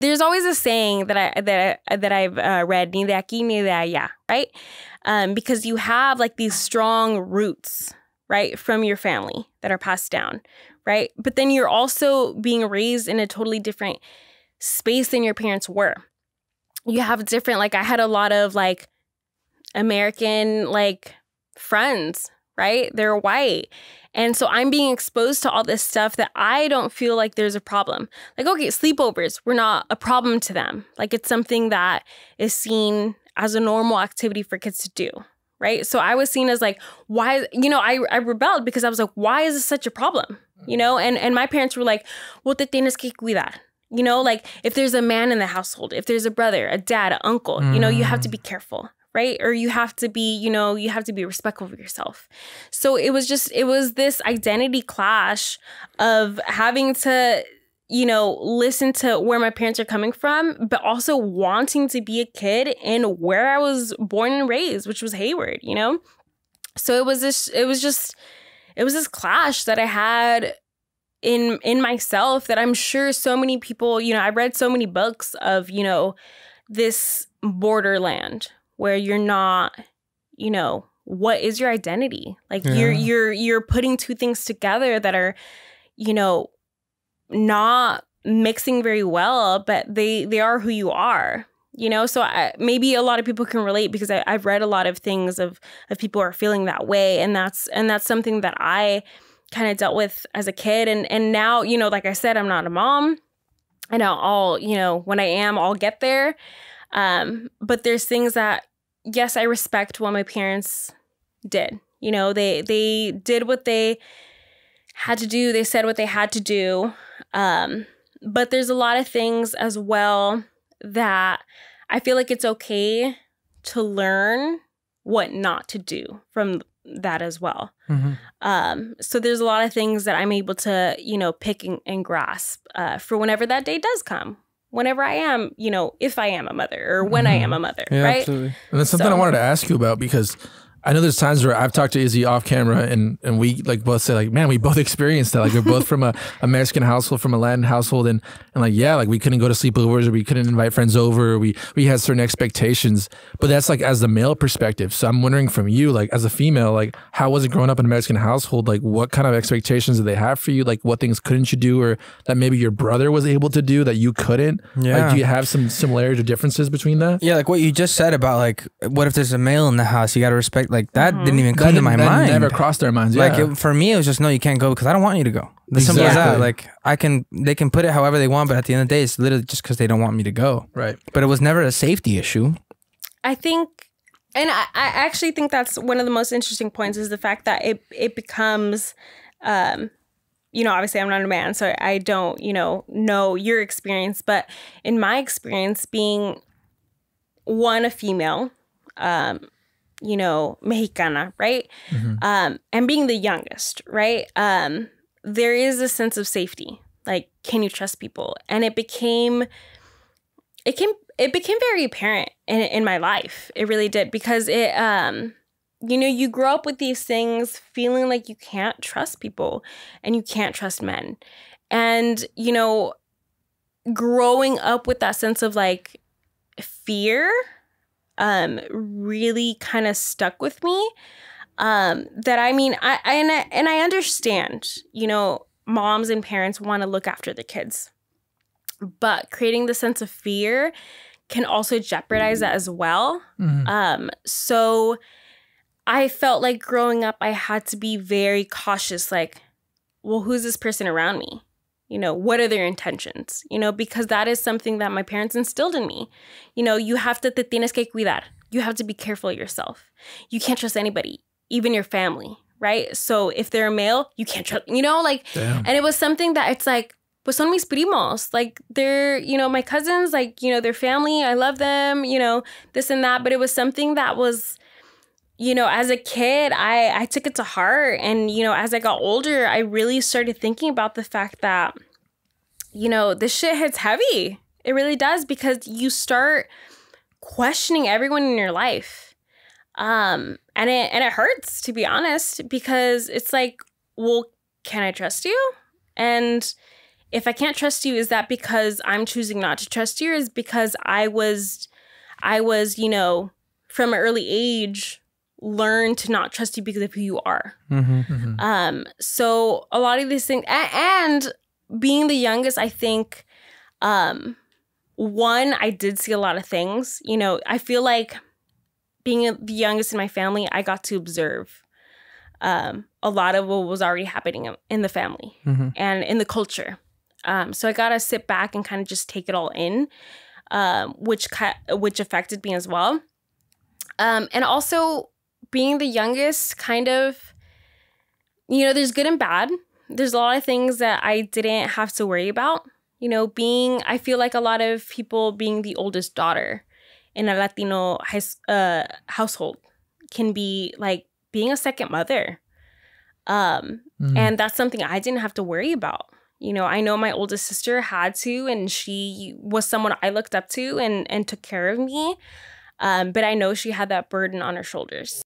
There's always a saying that I that I, that I've uh, read ni de aquí ni de allá, right? Um, because you have like these strong roots, right, from your family that are passed down, right? But then you're also being raised in a totally different space than your parents were. You have different like I had a lot of like American like friends right? They're white. And so I'm being exposed to all this stuff that I don't feel like there's a problem. Like, okay, sleepovers were not a problem to them. Like, it's something that is seen as a normal activity for kids to do, right? So I was seen as like, why, you know, I, I rebelled because I was like, why is this such a problem? You know, and, and my parents were like, well, te tienes que cuidar. You know, like if there's a man in the household, if there's a brother, a dad, an uncle, mm. you know, you have to mm. be careful right? Or you have to be, you know, you have to be respectful of yourself. So it was just, it was this identity clash of having to, you know, listen to where my parents are coming from, but also wanting to be a kid in where I was born and raised, which was Hayward, you know? So it was this, it was just, it was this clash that I had in in myself that I'm sure so many people, you know, I read so many books of, you know, this borderland, where you're not, you know, what is your identity? Like yeah. you're you're you're putting two things together that are, you know, not mixing very well, but they they are who you are you know so I, maybe a lot of people can relate because I, have read a lot of things of of people are feeling that way and that's and that's something that i kind of dealt with as a kid and and now you know like i said i'm not a mom and i'll you know when i am i'll get there um, but there's things that yes, I respect what my parents did. You know, they they did what they had to do. They said what they had to do. Um, but there's a lot of things as well that I feel like it's okay to learn what not to do from that as well. Mm -hmm. um, so there's a lot of things that I'm able to, you know, pick and, and grasp uh, for whenever that day does come, whenever I am, you know, if I am a mother or when mm-hmm. I am mm-hmm. a mother, yeah, right? Absolutely. And that's something so, I wanted to ask you about because I know there's times where I've talked to Izzy off camera and, and we like both say like, man, we both experienced that. Like we're both from a, American household, from a Latin household. And, and like, yeah, like we couldn't go to sleepovers or we couldn't invite friends over. Or we, we had certain expectations, but that's like as the male perspective. So I'm wondering from you, like as a female, like how was it growing up in a American household? Like what kind of expectations did they have for you? Like what things couldn't you do or that maybe your brother was able to do that you couldn't? Yeah. Like, do you have some similarities or differences between that? Yeah. Like what you just said about like, what if there's a male in the house? You got to respect like, like that mm-hmm. didn't even come that to my mind. Never crossed their minds. Yeah. Like it, for me, it was just no, you can't go because I don't want you to go. The exactly. simple as that. Like I can, they can put it however they want, but at the end of the day, it's literally just because they don't want me to go. Right. But it was never a safety issue. I think, and I, I actually think that's one of the most interesting points is the fact that it it becomes. Um, you know, obviously I'm not a man, so I don't, you know, know your experience, but in my experience, being one, a female, um, you know, Mexicana, right? Mm-hmm. Um, and being the youngest, right? Um, there is a sense of safety. Like, can you trust people? And it became, it came, it became very apparent in, in my life. It really did because it, um, you know, you grow up with these things feeling like you can't trust people and you can't trust men. And, you know, growing up with that sense of like fear um, really kind of stuck with me. Um, that I mean, I, I and I and I understand, you know, moms and parents want to look after the kids, but creating the sense of fear can also jeopardize that as well. Mm -hmm. Um, so I felt like growing up, I had to be very cautious. Like, well, who's this person around me? you know what are their intentions you know because that is something that my parents instilled in me you know you have to te tienes que cuidar you have to be careful yourself you can't trust anybody even your family right so if they're a male you can't trust you know like Damn. and it was something that it's like pues son mis primos like they're you know my cousins like you know their family i love them you know this and that but it was something that was you know, as a kid, I, I took it to heart. And, you know, as I got older, I really started thinking about the fact that, you know, this shit hits heavy. It really does because you start questioning everyone in your life. Um, and it and it hurts to be honest, because it's like, well, can I trust you? And if I can't trust you, is that because I'm choosing not to trust you? Is because I was I was, you know, from an early age learn to not trust you because of who you are. Mm-hmm, mm-hmm. Um, so a lot of these things, and, and being the youngest, I think, um, one, I did see a lot of things. You know, I feel like being the youngest in my family, I got to observe um, a lot of what was already happening in the family mm-hmm. and in the culture. Um, so I got to sit back and kind of just take it all in, um, which which affected me as well. Um, and also being the youngest kind of you know there's good and bad there's a lot of things that i didn't have to worry about you know being i feel like a lot of people being the oldest daughter in a latino uh, household can be like being a second mother um mm. and that's something i didn't have to worry about you know i know my oldest sister had to and she was someone i looked up to and and took care of me um, but i know she had that burden on her shoulders